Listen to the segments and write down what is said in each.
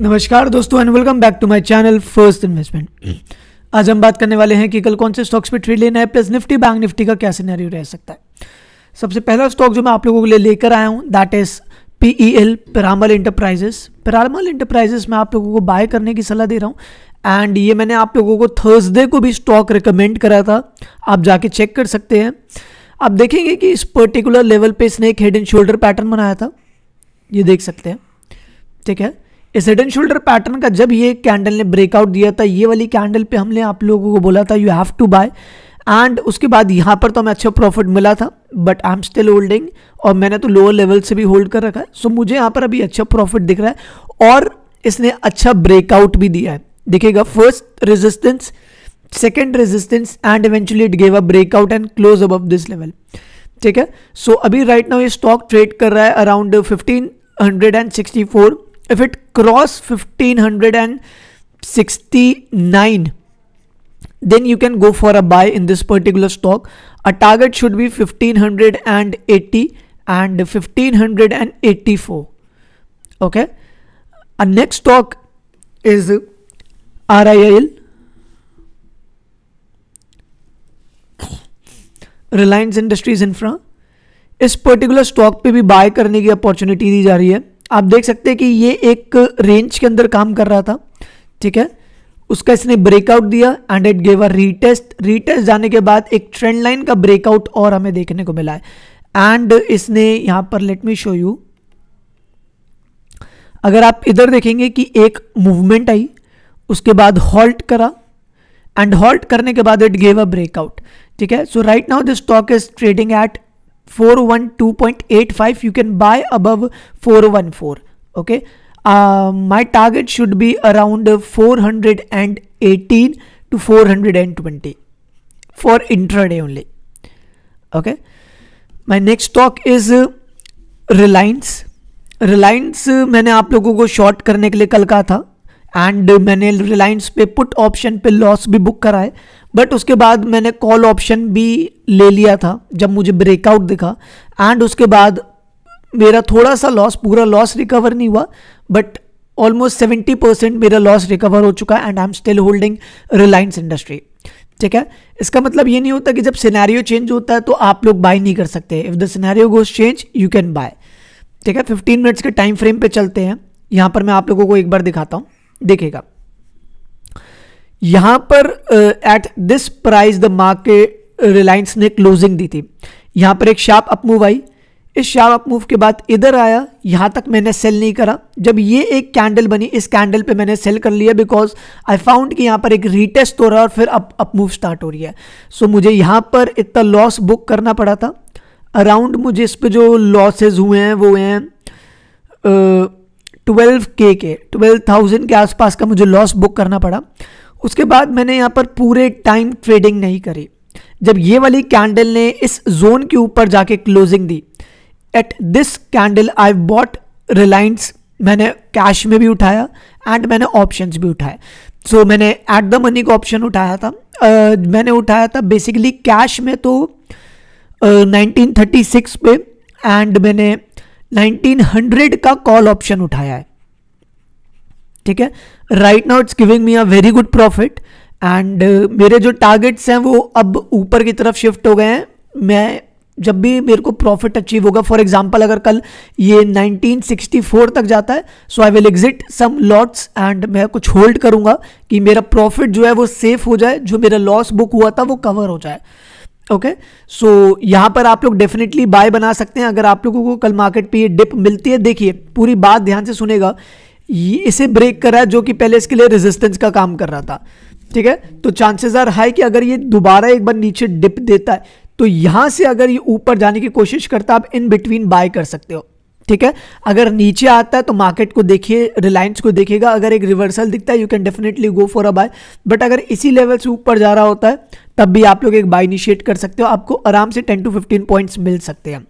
नमस्कार दोस्तों and welcome back to my channel first investment आज हम बात करने वाले हैं कि कल कौन से स्टॉक्स पे ट्रेड लेना है प्लस निफ्टी बैंक निफ्टी का क्या सिनेरियो रह सकता है सबसे पहला स्टॉक जो मैं आप लोगों के लिए लेकर आया हूँ that is P E L Piramal Enterprises Piramal Enterprises मैं आप लोगों को बाय करने की सलाह दे रहा हूँ एंड ये मैंने आप लोगों को थर्सडे को भी स्टॉक रिकमेंड करा था आप जाके चेक कर सकते हैं आप देखेंगे कि इस पर्टिकुलर लेवल पे इसने एक हेड एंड शोल्डर पैटर्न बनाया था ये देख सकते हैं ठीक है इस हेड एंड शोल्डर पैटर्न का जब ये कैंडल ने ब्रेकआउट दिया था ये वाली कैंडल पे हमने आप लोगों को बोला था you have to buy and उसके बाद यहाँ पर तो हमें अच्छा प्रॉफिट मिला था but I am still holding और मैंने तो लोअर लेवल से भी होल्ड कर रखा है सो so, मुझे यहाँ पर अभी अच्छा प्रॉफिट दिख रहा है और इसने अच्छा ब्रेकआउट भी दिया है देखिएगा first resistance second resistance and eventually it gave a breakout and close above this level ठीक है सो so, अभी राइट नाउ ये स्टॉक ट्रेड कर रहा है around fifteen hundred and sixty four if it cross 1569 then you can go for a buy in this particular stock a target should be 1580 and 1584 okay and next stock is RIL Reliance Industries infra इस particular stock पे भी bye करने की opportunity दी जा रही है आप देख सकते हैं कि ये एक रेंज के अंदर काम कर रहा था ठीक है उसका इसने ब्रेकआउट दिया and it gave a retest retest जाने के बाद एक ट्रेंड लाइन का ब्रेकआउट और हमें देखने को मिला है एंड इसने यहां पर लेट मी शो यू अगर आप इधर देखेंगे कि एक मूवमेंट आई उसके बाद हॉल्ट करा एंड हॉल्ट करने के बाद इट गेव अ ब्रेकआउट ठीक है so right now this stock is trading at 412.85 you can buy above 414 okay uh, my target should be around 418 to 420 for intraday only okay my next stock is uh, Reliance Reliance मैंने आप लोगों को short करने के लिए कल कहा था एंड मैंने रिलायंस पे पुट ऑप्शन पे लॉस भी बुक करा है बट उसके बाद मैंने कॉल ऑप्शन भी ले लिया था जब मुझे ब्रेकआउट दिखा एंड उसके बाद मेरा थोड़ा सा लॉस पूरा लॉस रिकवर नहीं हुआ बट ऑलमोस्ट सेवेंटी परसेंट मेरा लॉस रिकवर हो चुका है and I am still holding Reliance industry ठीक है इसका मतलब ये नहीं होता कि जब सिनेरियो चेंज होता है तो आप लोग बाय नहीं कर सकते if the scenario goes change you can buy ठीक है फिफ्टीन मिनट्स के टाइम फ्रेम पे चलते हैं यहाँ पर मैं आप लोगों को एक बार दिखाता हूँ देखेगा यहाँ पर at this price the market Reliance ने क्लोजिंग दी थी यहाँ पर एक शार्प अप मूव आई इस शार्प अप मूव के बाद इधर आया यहाँ तक मैंने सेल नहीं करा जब ये एक कैंडल बनी इस कैंडल पे मैंने सेल कर लिया बिकॉज आई फाउंड कि यहाँ पर एक रीटेस्ट हो रहा है और फिर अप अप मूव स्टार्ट हो रही है सो so, मुझे यहाँ पर इतना लॉस बुक करना पड़ा था अराउंड मुझे इस पर जो लॉसेज हुए हैं वो हैं ट्वेल्व के के ट्वेल्व थाउजेंड के आसपास का मुझे लॉस बुक करना पड़ा उसके बाद मैंने यहाँ पर पूरे टाइम ट्रेडिंग नहीं करी जब ये वाली कैंडल ने इस जोन के ऊपर जाके क्लोजिंग दी at this candle I bought Reliance मैंने कैश में भी उठाया एंड मैंने ऑप्शंस भी उठाए सो so, मैंने एट द मनी का ऑप्शन उठाया था uh, मैंने उठाया था बेसिकली कैश में तो uh, 1936 पे एंड मैंने 1900 का कॉल ऑप्शन उठाया है ठीक है right now it's giving me a very good profit and मेरे जो टारगेट्स हैं वो अब ऊपर की तरफ शिफ्ट हो गए हैं मैं जब भी मेरे को प्रॉफिट अचीव होगा फॉर एग्जाम्पल अगर कल ये 1964 तक जाता है so I will exit some lots and मैं कुछ होल्ड करूँगा कि मेरा प्रॉफिट जो है वो सेफ हो जाए जो मेरा लॉस बुक हुआ था वो कवर हो जाए ओके सो यहाँ पर आप लोग डेफिनेटली बाय बना सकते हैं अगर आप लोगों को कल मार्केट पे ये डिप मिलती है देखिए पूरी बात ध्यान से सुनेगा इसे ब्रेक कर रहा है जो कि पहले इसके लिए रेजिस्टेंस का काम कर रहा था ठीक है तो चांसेस आर हाई कि अगर ये दोबारा एक बार नीचे डिप देता है तो यहां से अगर ये ऊपर जाने की कोशिश करता है आप इन बिटवीन बाय कर सकते हो ठीक है अगर नीचे आता है तो मार्केट को देखिए रिलायंस को देखेगा अगर एक रिवर्सल दिखता है you can definitely go for a buy but अगर इसी लेवल से ऊपर जा रहा होता है तब भी आप लोग एक बाय इनिशिएट कर सकते हो आपको आराम से टेन टू फिफ्टीन पॉइंट्स मिल सकते हैं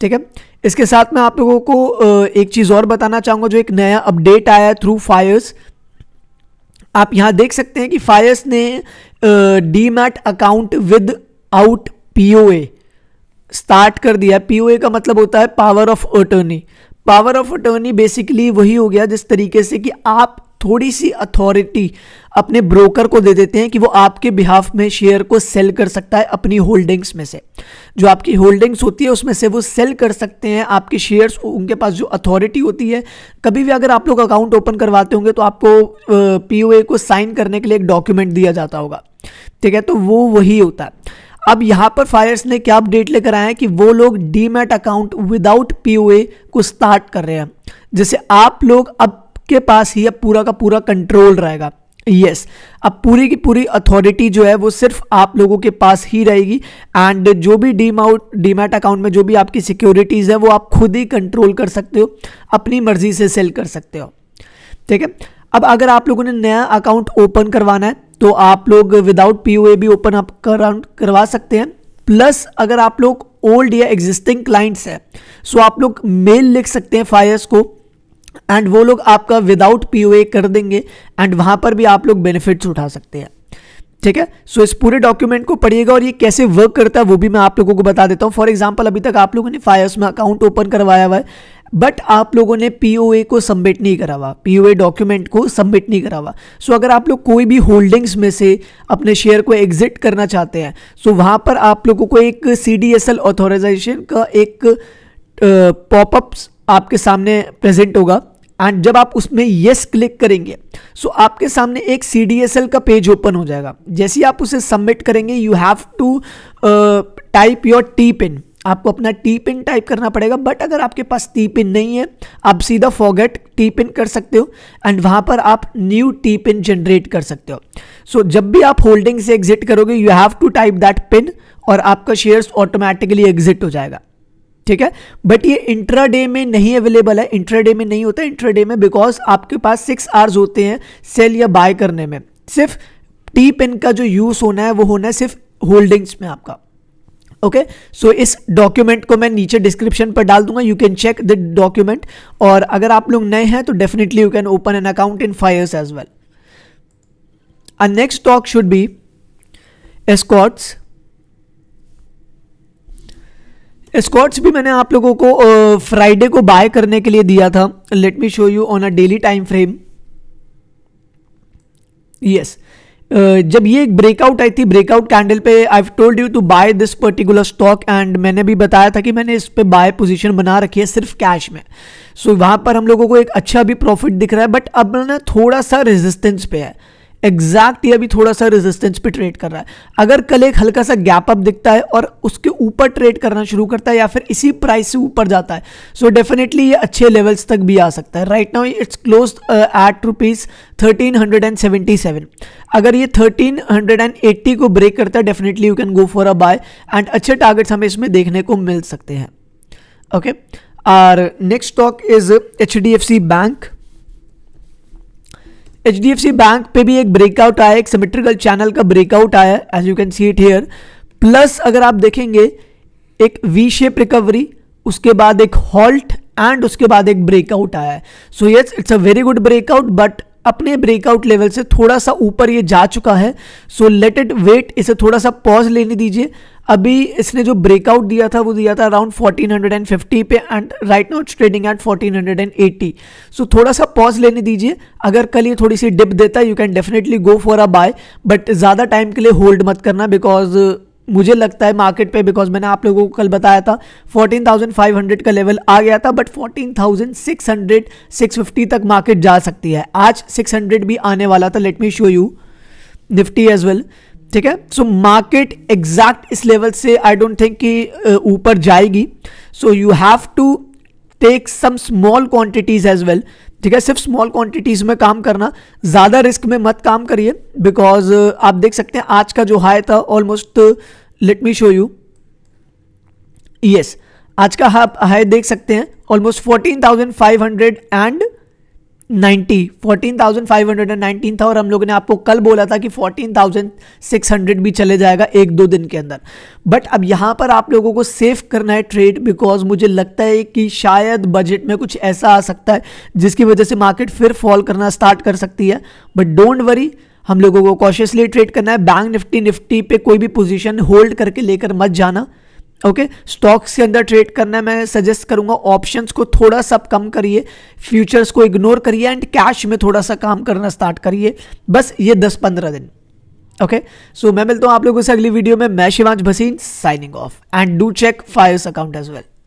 ठीक है इसके साथ में आप लोगों को एक चीज़ और बताना चाहूंगा जो एक नया अपडेट आया थ्रू फायर्स आप यहां देख सकते हैं कि फायर्स ने demat account without POA start कर दिया पीओए का मतलब होता है power of attorney power of attorney basically वही हो गया जिस तरीके से कि आप थोड़ी सी अथॉरिटी अपने ब्रोकर को दे देते हैं कि वो आपके बिहाफ में शेयर को सेल कर सकता है अपनी होल्डिंग्स में से जो आपकी होल्डिंग्स होती है उसमें से वो सेल कर सकते हैं आपके शेयर्स उनके पास जो अथॉरिटी होती है कभी भी अगर आप लोग अकाउंट ओपन करवाते होंगे तो आपको पी को साइन करने के लिए एक डॉक्यूमेंट दिया जाता होगा ठीक है तो वो वही होता है अब यहाँ पर फायर्स ने क्या अपडेट लेकर आए हैं कि वो लोग डीमेट अकाउंट विदाउट पी को स्टार्ट कर रहे हैं जैसे आप लोग अब आपके पास ही अब पूरा का पूरा कंट्रोल रहेगा यस yes. अब पूरी की पूरी अथॉरिटी जो है वो सिर्फ आप लोगों के पास ही रहेगी एंड जो भी डीमाउट डीमैट अकाउंट में जो भी आपकी सिक्योरिटीज़ है वो आप खुद ही कंट्रोल कर सकते हो अपनी मर्जी से सेल कर सकते हो ठीक है अब अगर आप लोगों ने नया अकाउंट ओपन करवाना है तो आप लोग विदाउट पी भी ओपन अप करवा सकते हैं प्लस अगर आप लोग ओल्ड या एग्जिस्टिंग क्लाइंट्स हैं सो आप लोग मेल लिख सकते हैं फायर्स को एंड वो लोग आपका विदाउट पी कर देंगे एंड वहाँ पर भी आप लोग बेनिफिट्स उठा सकते हैं ठीक है सो so, इस पूरे डॉक्यूमेंट को पढ़िएगा और ये कैसे वर्क करता है वो भी मैं आप लोगों को बता देता हूँ फॉर एग्जाम्पल अभी तक आप लोगों ने फायर्स में अकाउंट ओपन करवाया हुआ है बट आप लोगों ने पी को सबमिट नहीं करा हुआ पी डॉक्यूमेंट को सबमिट नहीं करा हुआ सो so, अगर आप लोग कोई भी होल्डिंग्स में से अपने शेयर को एग्जिट करना चाहते हैं सो so वहाँ पर आप लोगों को एक C D S L authorization का एक पॉपअप्स आपके सामने प्रेजेंट होगा एंड जब आप उसमें येस क्लिक करेंगे सो आपके सामने एक सी का पेज ओपन हो जाएगा जैसे ही आप उसे सबमिट करेंगे you have to type your T PIN आपको अपना टी पिन टाइप करना पड़ेगा बट अगर आपके पास टी पिन नहीं है आप सीधा फॉगेट टी पिन कर सकते हो एंड वहाँ पर आप न्यू टी पिन जनरेट कर सकते हो सो so, जब भी आप होल्डिंग से एग्जिट करोगे you have to type that PIN और आपका शेयर्स ऑटोमेटिकली एग्जिट हो जाएगा ठीक है बट ये इंट्रा डे में नहीं अवेलेबल है इंट्रा डे में नहीं होता इंट्रा डे में बिकॉज आपके पास सिक्स आवर्स होते हैं सेल या बाय करने में सिर्फ टी पिन का जो यूज़ होना है वो होना है सिर्फ होल्डिंग्स में आपका ओके okay? सो so, इस डॉक्यूमेंट को मैं नीचे डिस्क्रिप्शन पर डाल दूंगा you can check the document और अगर आप लोग नए हैं तो definitely you can open an account in फाइव as well a next stock should be Escorts Escorts भी मैंने आप लोगों को फ्राइडे को बाय करने के लिए दिया था let me show you on a daily time frame yes जब ये एक ब्रेकआउट आई थी ब्रेकआउट कैंडल पे I told you to buy this particular stock and मैंने भी बताया था कि मैंने इस पे बाय पोजीशन बना रखी है सिर्फ कैश में सो so, वहां पर हम लोगों को एक अच्छा भी प्रॉफिट दिख रहा है बट अब ना थोड़ा सा रेजिस्टेंस पे है एग्जैक्ट ये अभी थोड़ा सा रेजिस्टेंस पे ट्रेड कर रहा है अगर कल एक हल्का सा गैप अप दिखता है और उसके ऊपर ट्रेड करना शुरू करता है या फिर इसी प्राइस से ऊपर जाता है सो so डेफिनेटली ये अच्छे लेवल्स तक भी आ सकता है right now it's close at rupees thirteen hundred and seventy seven अगर ये थर्टीन हंड्रेड एंड एट्टी को ब्रेक करता है definitely you can go for a buy and अच्छे टारगेट्स हमें इसमें देखने को मिल सकते हैं okay our next stock is H D F C bank H bank पे भी एक ब्रेकआउट आया एक सिमेट्रिकल चैनल का ब्रेकआउट आया as you can see it here plus अगर आप देखेंगे एक वी शेप रिकवरी उसके बाद एक हॉल्ट एंड उसके बाद एक ब्रेकआउट आया है so yes it's a very good breakout but अपने ब्रेकआउट लेवल से थोड़ा सा ऊपर ये जा चुका है सो लेट इट वेट इसे थोड़ा सा पॉज लेने दीजिए अभी इसने जो ब्रेकआउट दिया था वो दिया था अराउंड 1450 पे and right now trading at 1480 so so, थोड़ा सा पॉज लेने दीजिए अगर कल ये थोड़ी सी डिप देता है you can definitely go for a buy but ज़्यादा टाइम के लिए होल्ड मत करना बिकॉज मुझे लगता है मार्केट पे बिकॉज मैंने आप लोगों को कल बताया था 14,500 का लेवल आ गया था बट 14,600 650 तक मार्केट जा सकती है आज 600 भी आने वाला था let me show you Nifty as well ठीक है सो मार्केट एग्जैक्ट इस लेवल से आई डोंट थिंक कि ऊपर जाएगी so you have to take some small quantities as well ठीक है सिर्फ स्मॉल क्वांटिटीज में काम करना ज़्यादा रिस्क में मत काम करिए बिकॉज uh, आप देख सकते हैं आज का जो हाई था almost let me show you yes आज का हाई देख सकते हैं almost fourteen thousand five hundred and ninety fourteen thousand five hundred and nineteen था और हम लोगों ने आपको कल बोला था कि फोर्टीन थाउजेंड सिक्स हंड्रेड भी चले जाएगा एक दो दिन के अंदर बट अब यहाँ पर आप लोगों को सेव करना है ट्रेड बिकॉज मुझे लगता है कि शायद बजट में कुछ ऐसा आ सकता है जिसकी वजह से मार्केट फिर फॉल करना स्टार्ट कर सकती है बट डोंट वरी हम लोगों को कॉशियसली ट्रेड करना है बैंक निफ्टी निफ्टी पे कोई भी पोजीशन होल्ड करके लेकर मत जाना ओके स्टॉक्स के अंदर ट्रेड करना मैं सजेस्ट करूंगा ऑप्शंस को थोड़ा सा कम करिए फ्यूचर्स को इग्नोर करिए एंड कैश में थोड़ा सा काम करना स्टार्ट करिए बस ये दस पंद्रह दिन ओके okay? सो so, मैं मिलता हूँ आप लोगों से अगली वीडियो में मैं Shivansh Bhasin signing off and do check Fyers account as well